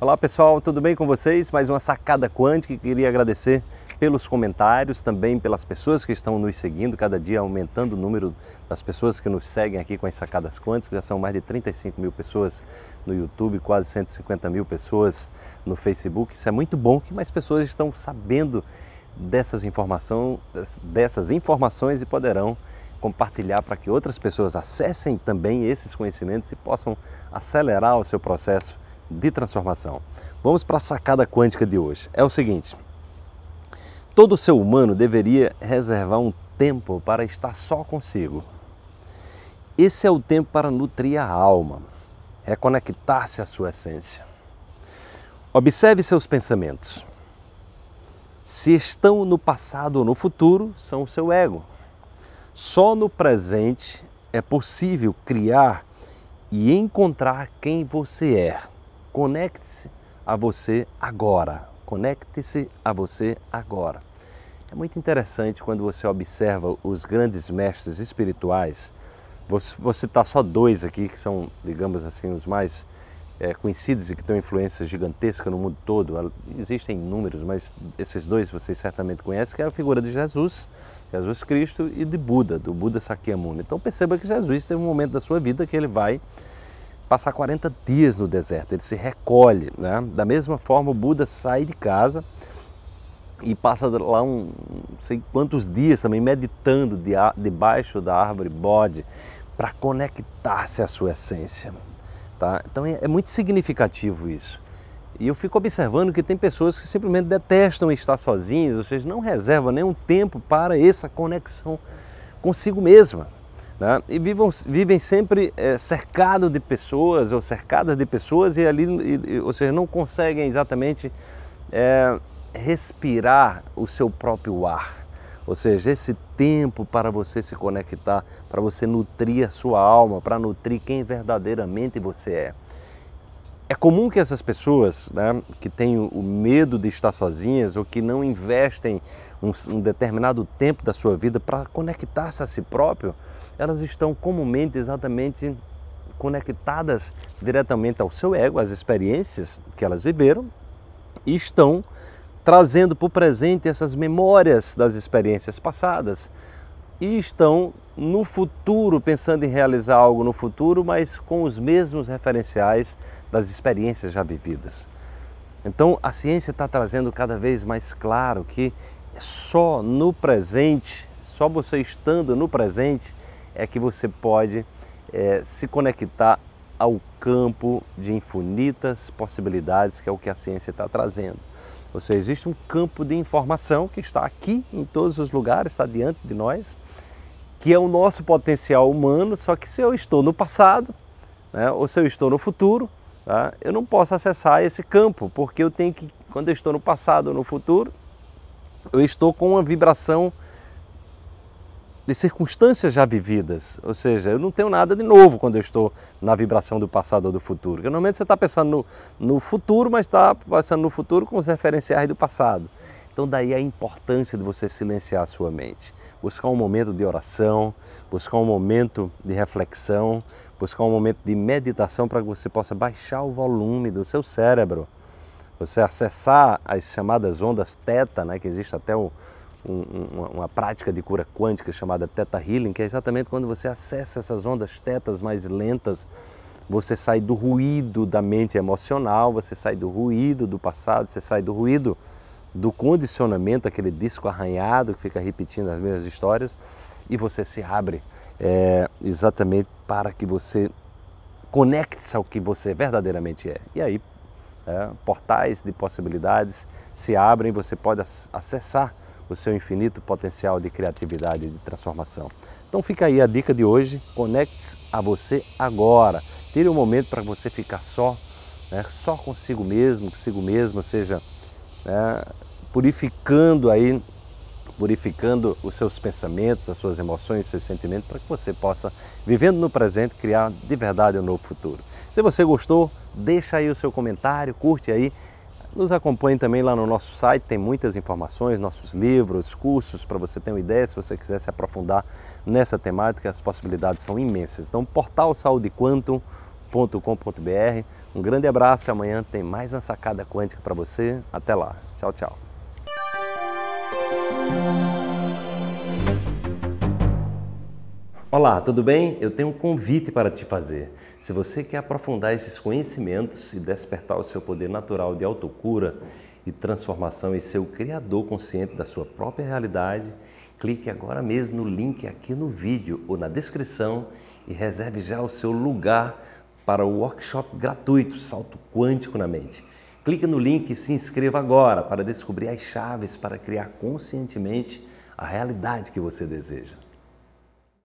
Olá pessoal, tudo bem com vocês? Mais uma sacada quântica queria agradecer pelos comentários, também pelas pessoas que estão nos seguindo, cada dia aumentando o número das pessoas que nos seguem aqui com as sacadas quânticas, já são mais de 35 mil pessoas no YouTube, quase 150 mil pessoas no Facebook. Isso é muito bom que mais pessoas estão sabendo dessas, informação, dessas informações e poderão compartilhar para que outras pessoas acessem também esses conhecimentos e possam acelerar o seu processo de transformação. Vamos para a sacada quântica de hoje. É o seguinte: todo ser humano deveria reservar um tempo para estar só consigo. Esse é o tempo para nutrir a alma, reconectar-se à sua essência. Observe seus pensamentos. Se estão no passado ou no futuro, são o seu ego. Só no presente é possível criar e encontrar quem você é. Conecte-se a você agora. Conecte-se a você agora. É muito interessante quando você observa os grandes mestres espirituais. Vou citar tá só dois aqui que são, digamos assim, os mais é, conhecidos e que têm influência gigantesca no mundo todo. Existem inúmeros, mas esses dois vocês certamente conhecem, que é a figura de Jesus, Jesus Cristo, e de Buda, do Buda Sakyamuni. Então perceba que Jesus teve um momento da sua vida que ele vai passar 40 dias no deserto, ele se recolhe. Né? Da mesma forma, o Buda sai de casa e passa lá um, não sei quantos dias também meditando de, debaixo da árvore Bodhi para conectar-se à sua essência. Tá? Então é, é muito significativo isso. E eu fico observando que tem pessoas que simplesmente detestam estar sozinhas, ou seja, não reservam nenhum tempo para essa conexão consigo mesmas né? e vivam, vivem sempre é, eh, cercados de pessoas ou cercadas de pessoas e ali, e, e, ou seja, não conseguem exatamente é, respirar o seu próprio ar. Ou seja, esse tempo para você se conectar, para você nutrir a sua alma, para nutrir quem verdadeiramente você é. É comum que essas pessoas né, que têm o medo de estar sozinhas ou que não investem um, um determinado tempo da sua vida para conectar-se a si próprio, elas estão comumente exatamente conectadas diretamente ao seu ego, às experiências que elas viveram e estão trazendo para o presente essas memórias das experiências passadas e estão no futuro, pensando em realizar algo no futuro, mas com os mesmos referenciais das experiências já vividas. Então, a ciência está trazendo cada vez mais claro que é só no presente, só você estando no presente, é que você pode é, se conectar ao campo de infinitas possibilidades, que é o que a ciência está trazendo. Ou seja, existe um campo de informação que está aqui em todos os lugares, está diante de nós, que é o nosso potencial humano, só que se eu estou no passado, né, ou se eu estou no futuro, tá, eu não posso acessar esse campo, porque eu tenho que, quando eu estou no passado ou no futuro, eu estou com uma vibração de circunstâncias já vividas, ou seja, eu não tenho nada de novo quando eu estou na vibração do passado ou do futuro. Porque, normalmente você está pensando no, no futuro, mas está pensando no futuro com os referenciais do passado. Então, daí a importância de você silenciar a sua mente. Buscar um momento de oração, buscar um momento de reflexão, buscar um momento de meditação para que você possa baixar o volume do seu cérebro. Você acessar as chamadas ondas teta, né, que existe até um, um, uma, uma, prática de cura quântica chamada teta Healing, que é exatamente quando você acessa essas ondas tetas mais lentas, você sai do ruído da mente emocional, você sai do ruído do passado, você sai do ruído do condicionamento, aquele disco arranhado que fica repetindo as mesmas histórias, e você se abre é, exatamente para que você conecte-se ao que você verdadeiramente é. E aí, é, portais de possibilidades se abrem, você pode acessar o seu infinito potencial de criatividade e de transformação. Então fica aí a dica de hoje, conecte-se a você agora. Tire um momento para você ficar só, né, só consigo mesmo, consigo mesmo, ou seja, né, purificando aí, purificando os seus pensamentos, as suas emoções, seus sentimentos, para que você possa, vivendo no presente, criar de verdade um novo futuro. Se você gostou, deixa aí o seu comentário, curte aí. Nos acompanhe também lá no nosso site, tem muitas informações, nossos livros, cursos, para você ter uma ideia, se você quiser se aprofundar nessa temática, as possibilidades são imensas. Então, portal saudequantum.com.br. Um grande abraço e amanhã tem mais uma sacada quântica para você. Até lá. Tchau, tchau. Olá, tudo bem? Eu tenho um convite para te fazer. Se você quer aprofundar esses conhecimentos e despertar o seu poder natural de autocura e transformação e ser o criador consciente da sua própria realidade, clique agora mesmo no link aqui no vídeo ou na descrição e reserve já o seu lugar para o workshop gratuito Salto Quântico na Mente. Clique no link e se inscreva agora para descobrir as chaves para criar conscientemente a realidade que você deseja.